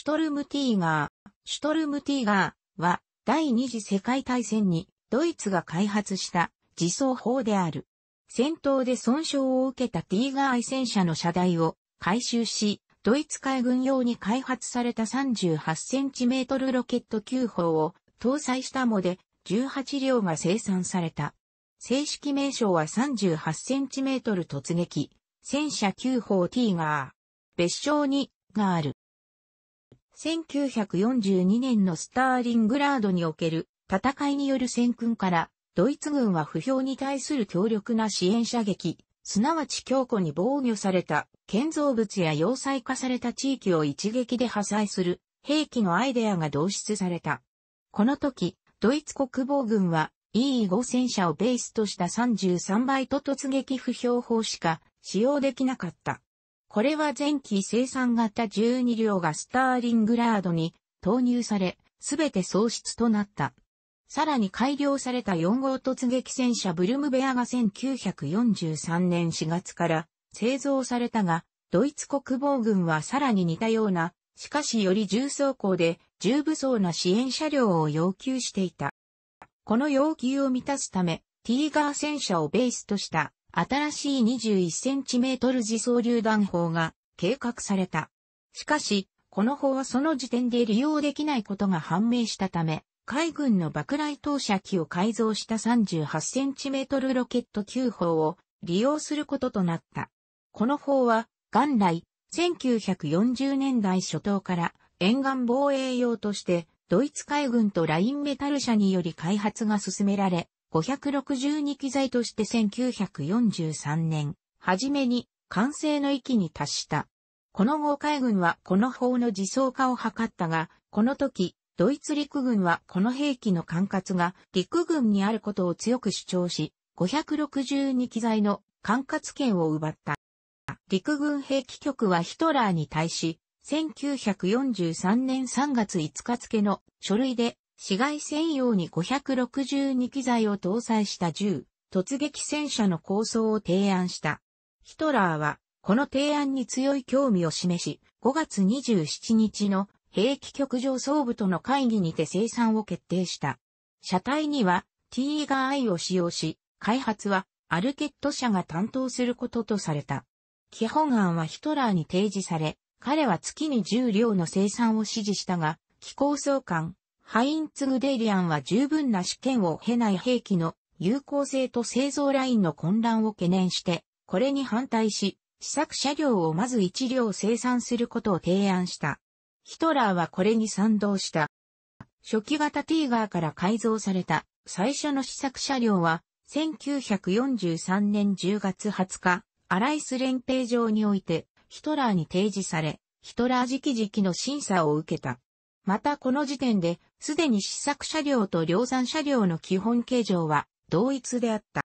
シュトルムティーガー、シュトルムティーガーは第二次世界大戦にドイツが開発した自走砲である。戦闘で損傷を受けたティーガー愛戦車の車台を回収し、ドイツ海軍用に開発された 38cm ロケット9砲を搭載したもで18両が生産された。正式名称は 38cm 突撃、戦車9砲ティーガー。別称に、がある。1942年のスターリングラードにおける戦いによる戦訓から、ドイツ軍は不評に対する強力な支援射撃、すなわち強固に防御された建造物や要塞化された地域を一撃で破砕する兵器のアイデアが導出された。この時、ドイツ国防軍は E5 戦車をベースとした33倍と突撃不評法しか使用できなかった。これは前期生産型12両がスターリングラードに投入され、すべて喪失となった。さらに改良された4号突撃戦車ブルムベアが1943年4月から製造されたが、ドイツ国防軍はさらに似たような、しかしより重装甲で重武装な支援車両を要求していた。この要求を満たすため、ティーガー戦車をベースとした新しい 21cm 自走榴弾砲が計画された。しかし、この砲はその時点で利用できないことが判明したため、海軍の爆雷投射機を改造した 38cm ロケット9砲を利用することとなった。この砲は、元来、1940年代初頭から沿岸防衛用として、ドイツ海軍とラインメタル社により開発が進められ、562機材として1943年、初めに完成の域に達した。この後海軍はこの砲の自走化を図ったが、この時、ドイツ陸軍はこの兵器の管轄が陸軍にあることを強く主張し、562機材の管轄権を奪った。陸軍兵器局はヒトラーに対し、1943年3月5日付の書類で市街専用に562機材を搭載した銃、突撃戦車の構想を提案した。ヒトラーは、この提案に強い興味を示し、5月27日の兵器局上総部との会議にて生産を決定した。車体には T ガー I を使用し、開発はアルケット社が担当することとされた。基本案はヒトラーに提示され、彼は月に10両の生産を指示したが、機構総監、ハインツ・グデイリアンは十分な試験を経ない兵器の有効性と製造ラインの混乱を懸念して、これに反対し、試作車両をまず一両生産することを提案した。ヒトラーはこれに賛同した。初期型ティーガーから改造された最初の試作車両は、1943年10月20日、アライス連兵場において、ヒトラーに提示され、ヒトラー直々の審査を受けた。またこの時点で、すでに試作車両と量産車両の基本形状は同一であった。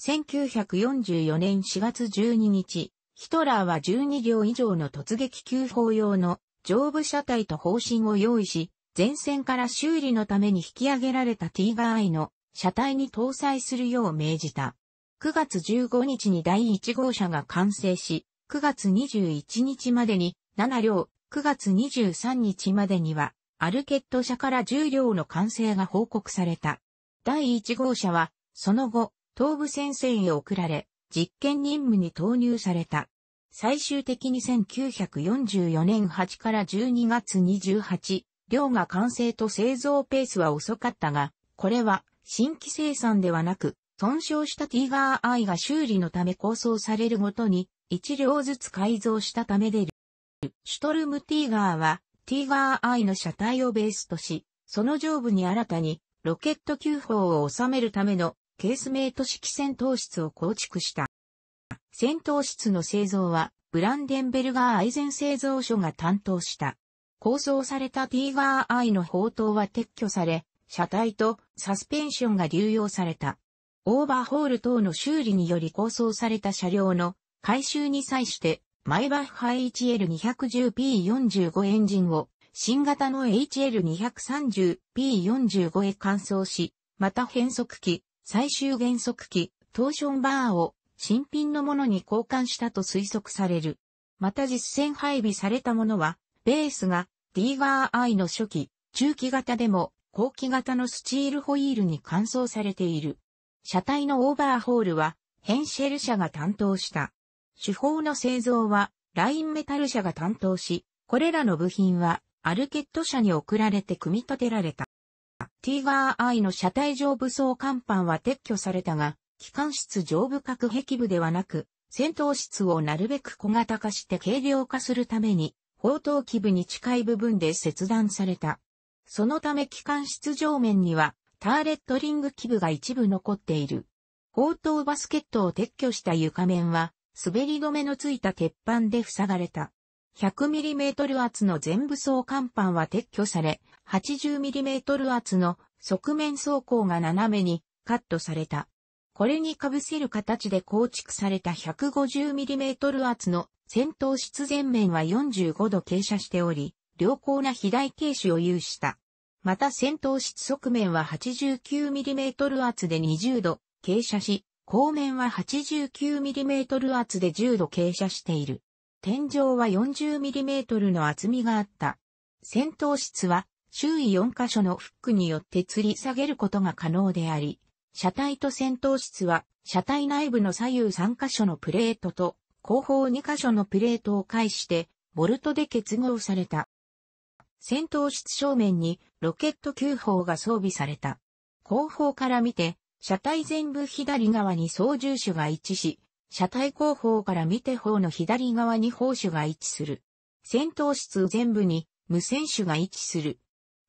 1944年4月12日、ヒトラーは12両以上の突撃急砲用の上部車体と方針を用意し、前線から修理のために引き上げられたティーガー i の車体に搭載するよう命じた。9月15日に第1号車が完成し、9月21日までに7両、9月23日までには、アルケット社から重量の完成が報告された。第1号車は、その後、東部戦線へ送られ、実験任務に投入された。最終的に1944年8から12月28、量が完成と製造ペースは遅かったが、これは新規生産ではなく、損傷したティガーアイが修理のため構想されるごとに、1両ずつ改造したためでシュトルムティーガーは、ティーガー I の車体をベースとし、その上部に新たに、ロケット給砲を収めるための、ケースメイト式戦闘室を構築した。戦闘室の製造は、ブランデンベルガーアイゼン製造所が担当した。構想されたティーガー I の砲塔は撤去され、車体とサスペンションが流用された。オーバーホール等の修理により構想された車両の回収に際してマイバッハ HL210P45 エンジンを新型の HL230P45 へ換装し、また変速機、最終減速機、トーションバーを新品のものに交換したと推測される。また実戦配備されたものは、ベースがディーガー I の初期、中期型でも後期型のスチールホイールに換装されている。車体のオーバーホールは、ヘンシェル社が担当した。手法の製造は、ラインメタル社が担当し、これらの部品は、アルケット社に送られて組み立てられた。ティーガー I の車体上部装甲板は撤去されたが、機関室上部隔壁部ではなく、戦闘室をなるべく小型化して軽量化するために、砲塔基部に近い部分で切断された。そのため機関室上面には、ターレットリング基部が一部残っている。砲塔バスケットを撤去した床面は、滑り止めのついた鉄板で塞がれた。100mm 厚の全部層甲板は撤去され、80mm 厚の側面走行が斜めにカットされた。これに被せる形で構築された 150mm 厚の戦闘室前面は45度傾斜しており、良好な肥大傾斜を有した。また戦闘室側面は 89mm 厚で20度傾斜し、後面は 89mm 厚で10度傾斜している。天井は 40mm の厚みがあった。戦闘室は周囲4箇所のフックによって吊り下げることが可能であり、車体と戦闘室は車体内部の左右3箇所のプレートと後方2箇所のプレートを介してボルトで結合された。戦闘室正面にロケット9砲が装備された。後方から見て車体全部左側に操縦手が位置し、車体後方から見て方の左側に砲手が位置する。戦闘室全部に無線手が位置する。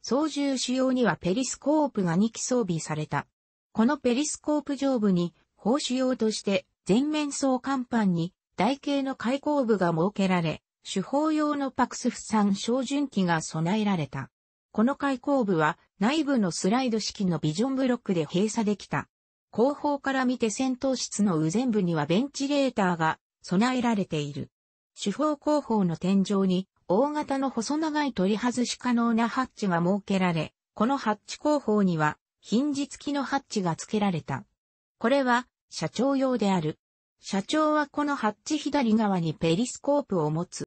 操縦手用にはペリスコープが2機装備された。このペリスコープ上部に、砲手用として前面層甲板に台形の開口部が設けられ、手法用のパクスフ産照準機が備えられた。この開口部は内部のスライド式のビジョンブロックで閉鎖できた。後方から見て戦闘室の右前部にはベンチレーターが備えられている。主砲後方の天井に大型の細長い取り外し可能なハッチが設けられ、このハッチ後方にはヒンジ付きのハッチが付けられた。これは社長用である。社長はこのハッチ左側にペリスコープを持つ。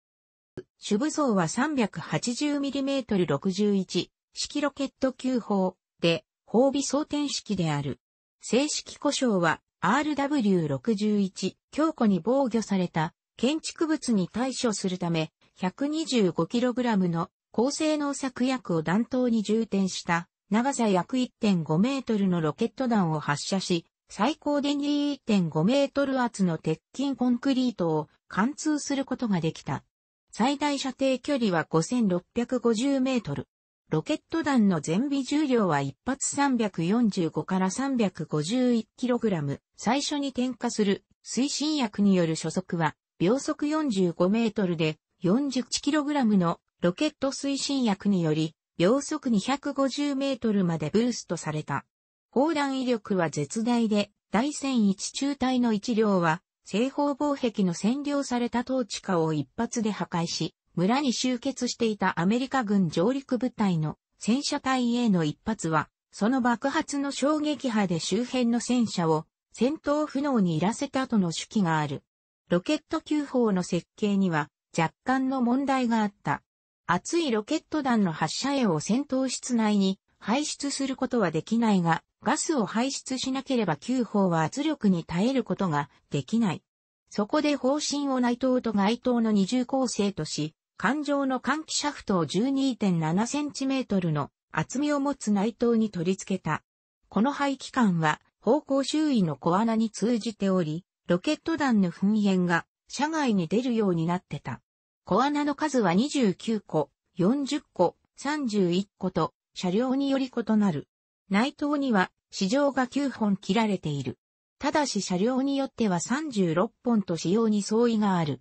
主武装は 380mm61 式ロケット級砲で褒美装填式である。正式故障は RW61 強固に防御された建築物に対処するため 125kg の高性能作薬を弾頭に充填した長さ約1.5メートルのロケット弾を発射し、最高で2.5メートル圧の鉄筋コンクリートを貫通することができた。最大射程距離は5650メートル。ロケット弾の全備重量は一発345から 351kg。最初に点火する推進薬による初速は秒速45メートルで 41kg のロケット推進薬により秒速250メートルまでブーストされた。砲弾威力は絶大で第戦一中隊の1両は正方防壁の占領された統治下を一発で破壊し、村に集結していたアメリカ軍上陸部隊の戦車隊への一発は、その爆発の衝撃波で周辺の戦車を戦闘不能にいらせたとの手記がある。ロケット急砲の設計には若干の問題があった。熱いロケット弾の発射へを戦闘室内に排出することはできないが、ガスを排出しなければ急砲は圧力に耐えることができない。そこで方針を内藤と外藤の二重構成とし、環状の換気シャフトを 12.7cm の厚みを持つ内藤に取り付けた。この排気管は方向周囲の小穴に通じており、ロケット弾の噴煙が車外に出るようになってた。小穴の数は29個、40個、31個と車両により異なる。内藤には市場が9本切られている。ただし車両によっては36本と仕様に相違がある。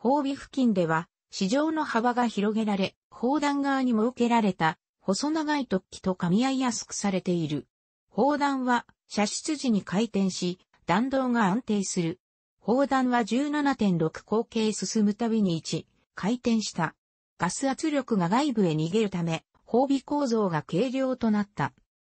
褒美付近では市場の幅が広げられ、砲弾側に設けられた細長い突起と噛み合いやすくされている。砲弾は射出時に回転し、弾道が安定する。砲弾は17.6口径進むたびに1、回転した。ガス圧力が外部へ逃げるため、砲尾構造が軽量となった。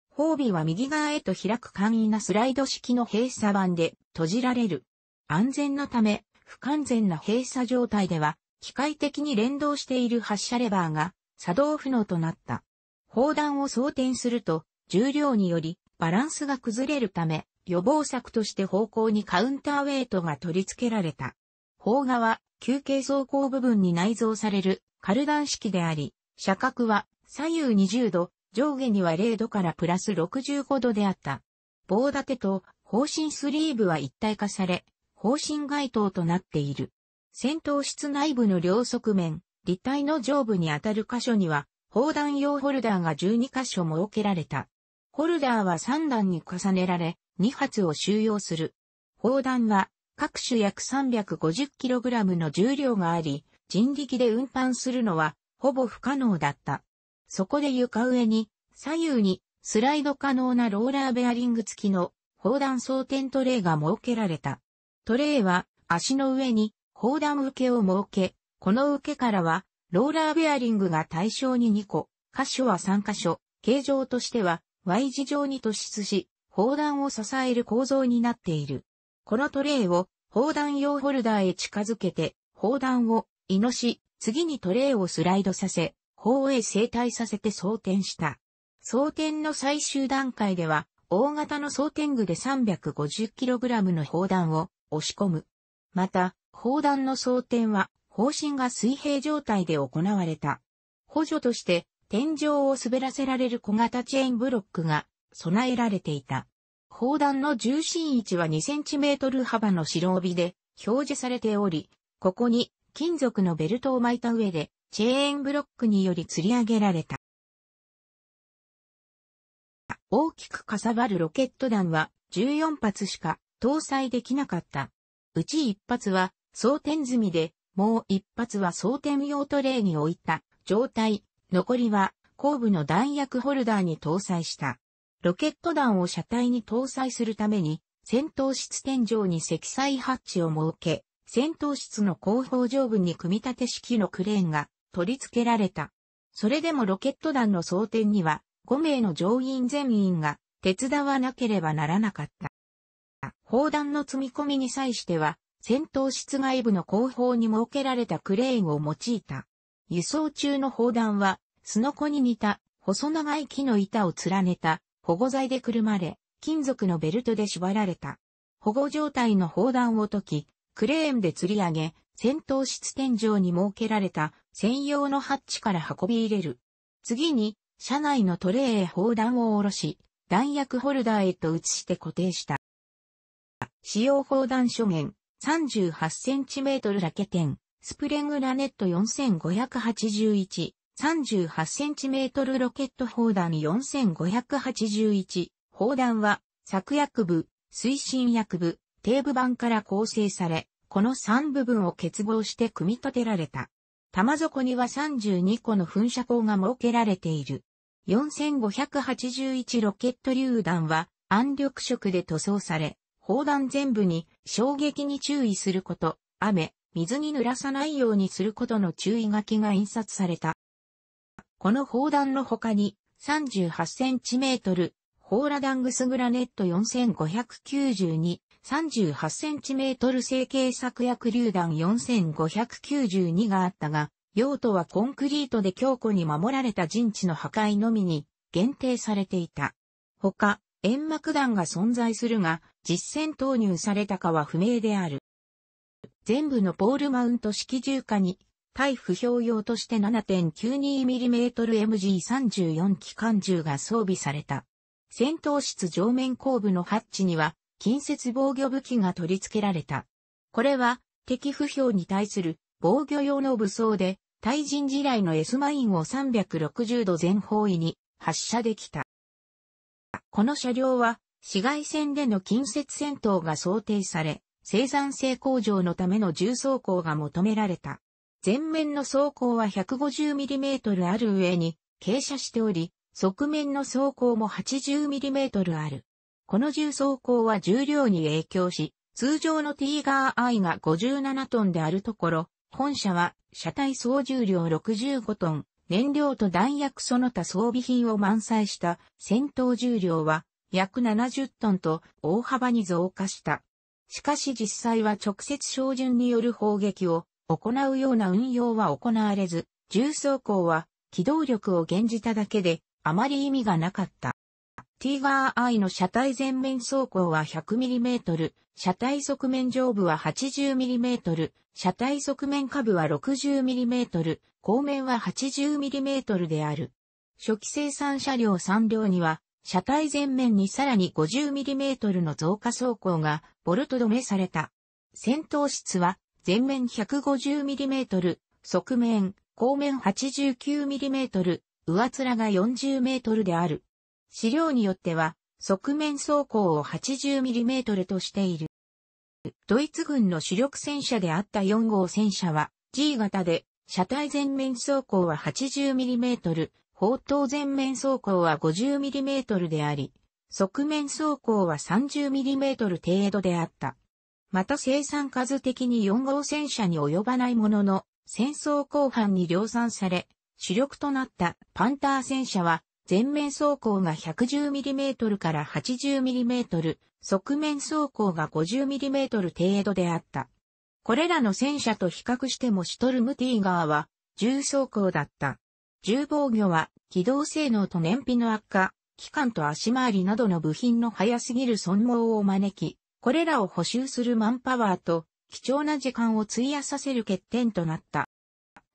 砲尾は右側へと開く簡易なスライド式の閉鎖板で閉じられる。安全なため、不完全な閉鎖状態では機械的に連動している発射レバーが作動不能となった。砲弾を装填すると、重量によりバランスが崩れるため、予防策として方向にカウンターウェイトが取り付けられた。砲画は、球形走行部分に内蔵されるカルダン式であり、射角は左右20度、上下には0度からプラス65度であった。棒立てと方針スリーブは一体化され、方針街灯となっている。戦闘室内部の両側面、立体の上部にあたる箇所には、砲弾用ホルダーが12箇所設けられた。ホルダーは3段に重ねられ、2発を収容する。砲弾は、各種約 350kg の重量があり、人力で運搬するのは、ほぼ不可能だった。そこで床上に、左右に、スライド可能なローラーベアリング付きの、砲弾装填トレイが設けられた。トレイは、足の上に、砲弾受けを設け、この受けからは、ローラーベアリングが対象に2個、箇所は3箇所、形状としては Y 字状に突出し、砲弾を支える構造になっている。このトレイを砲弾用ホルダーへ近づけて、砲弾を、イノシ、次にトレイをスライドさせ、砲へ整体させて装填した。装填の最終段階では、大型の装填具で 350kg の砲弾を押し込む。また、砲弾の装填は、砲身が水平状態で行われた。補助として、天井を滑らせられる小型チェーンブロックが備えられていた。砲弾の重心位置は2センチメートル幅の白帯で表示されており、ここに金属のベルトを巻いた上でチェーンブロックにより吊り上げられた。大きくかさばるロケット弾は14発しか搭載できなかった。うち1発は装填済みで、もう一発は装填用トレイに置いた状態、残りは後部の弾薬ホルダーに搭載した。ロケット弾を車体に搭載するために、戦闘室天井に積載ハッチを設け、戦闘室の後方上部に組み立て式のクレーンが取り付けられた。それでもロケット弾の装填には5名の乗員全員が手伝わなければならなかった。砲弾の積み込みに際しては戦闘室外部の後方に設けられたクレーンを用いた。輸送中の砲弾は、スノコに似た、細長い木の板を連ねた、保護材でくるまれ、金属のベルトで縛られた。保護状態の砲弾を解き、クレーンで吊り上げ、戦闘室天井に設けられた専用のハッチから運び入れる。次に、車内のトレイへ砲弾を下ろし、弾薬ホルダーへと移して固定した。使用砲弾諸言、38cm ラケテン、スプレングラネット4581、38cm ロケット砲弾4581、砲弾は、作薬部、推進薬部、底部板から構成され、この3部分を結合して組み立てられた。玉底には32個の噴射口が設けられている。4581ロケット榴弾は、暗緑色で塗装され、砲弾全部に衝撃に注意すること、雨、水に濡らさないようにすることの注意書きが印刷された。この砲弾の他に38センチメートル、ホーラダングスグラネット4592、38センチメートル成形作薬榴弾4592があったが、用途はコンクリートで強固に守られた陣地の破壊のみに限定されていた。他、煙幕弾が存在するが、実戦投入されたかは不明である。全部のポールマウント式重火に、対不評用として 7.92mmMG34 機関銃が装備された。戦闘室上面後部のハッチには、近接防御武器が取り付けられた。これは、敵不評に対する防御用の武装で、対人地雷の S マインを360度全方位に発射できた。この車両は市街戦での近接戦闘が想定され、生産性向上のための重装甲が求められた。前面の装甲は 150mm ある上に傾斜しており、側面の装甲も 80mm ある。この重装甲は重量に影響し、通常のティーガー I が57トンであるところ、本社は車体総重量65トン、燃料と弾薬その他装備品を満載した戦闘重量は約70トンと大幅に増加した。しかし実際は直接照準による砲撃を行うような運用は行われず、重装甲は機動力を減じただけであまり意味がなかった。ティーガー I の車体前面走行は 100mm、車体側面上部は 80mm、車体側面下部は 60mm、後面は 80mm である。初期生産車両3両には車体前面にさらに 50mm の増加走行がボルト止めされた。先頭室は前面 150mm、側面、後面 89mm、上面が 40m である。資料によっては、側面走行を 80mm としている。ドイツ軍の主力戦車であった4号戦車は G 型で、車体前面走行は 80mm、砲塔前面走行は 50mm であり、側面走行は 30mm 程度であった。また生産数的に4号戦車に及ばないものの、戦争後半に量産され、主力となったパンター戦車は、前面走行が 110mm から 80mm、側面走行が 50mm 程度であった。これらの戦車と比較してもシュトルムティーガーは、重走行だった。重防御は、機動性能と燃費の悪化、機関と足回りなどの部品の早すぎる損耗を招き、これらを補修するマンパワーと、貴重な時間を費やさせる欠点となった。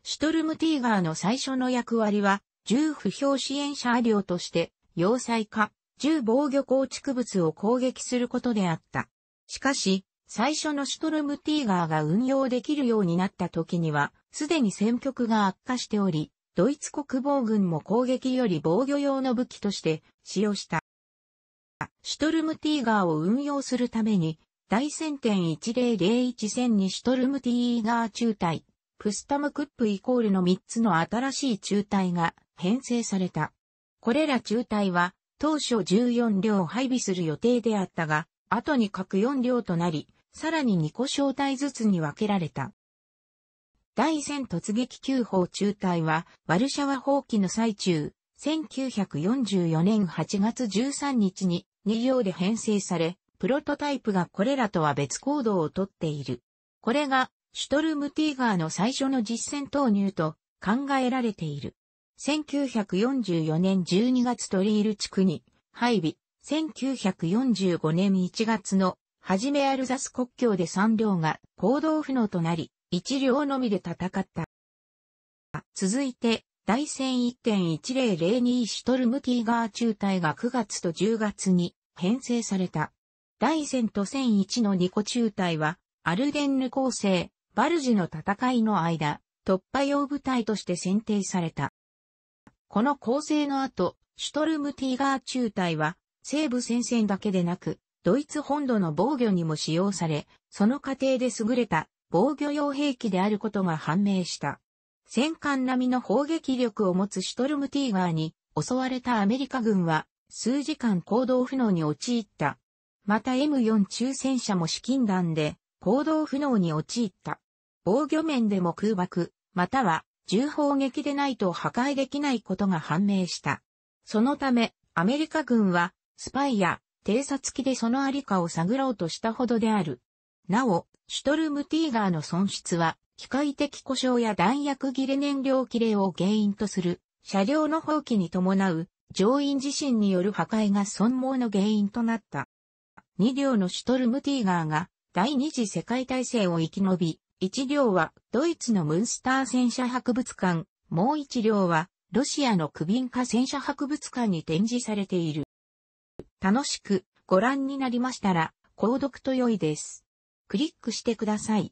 シュトルムティーガーの最初の役割は、重不評支援車両として、要塞化、重防御構築物を攻撃することであった。しかし、最初のシュトルムティーガーが運用できるようになった時には、すでに戦局が悪化しており、ドイツ国防軍も攻撃より防御用の武器として使用した。シュトルムティーガーを運用するために、第戦点1001戦にシュトルムティーガー中隊、プスタムクップイコールの3つの新しい中隊が編成された。これら中隊は当初14両配備する予定であったが、後に各4両となり、さらに2個小隊ずつに分けられた。第1000突撃急砲中隊は、ワルシャワ放棄の最中、1944年8月13日に2両で編成され、プロトタイプがこれらとは別行動をとっている。これが、シュトルムティーガーの最初の実戦投入と考えられている。1944年12月トリール地区に配備、1945年1月の初めアルザス国境で3両が行動不能となり、一両のみで戦った。続いて、大戦1.1002シュトルムティーガー中隊が9月と10月に編成された。大戦と1001の2個中隊は、アルデンヌ構成、バルジの戦いの間、突破用部隊として選定された。この構成の後、シュトルムティーガー中隊は、西部戦線だけでなく、ドイツ本土の防御にも使用され、その過程で優れた防御用兵器であることが判明した。戦艦並みの砲撃力を持つシュトルムティーガーに襲われたアメリカ軍は数時間行動不能に陥った。また M4 中戦車も資金弾で行動不能に陥った。防御面でも空爆、または重砲撃でないと破壊できないことが判明した。そのため、アメリカ軍はスパイや偵察機でそのありかを探ろうとしたほどである。なお、シュトルムティーガーの損失は、機械的故障や弾薬切れ燃料切れを原因とする、車両の放棄に伴う、乗員自身による破壊が損耗の原因となった。2両のシュトルムティーガーが第二次世界大戦を生き延び、1両はドイツのムンスター戦車博物館、もう1両はロシアのクビンカ戦車博物館に展示されている。楽しくご覧になりましたら、購読と良いです。クリックしてください。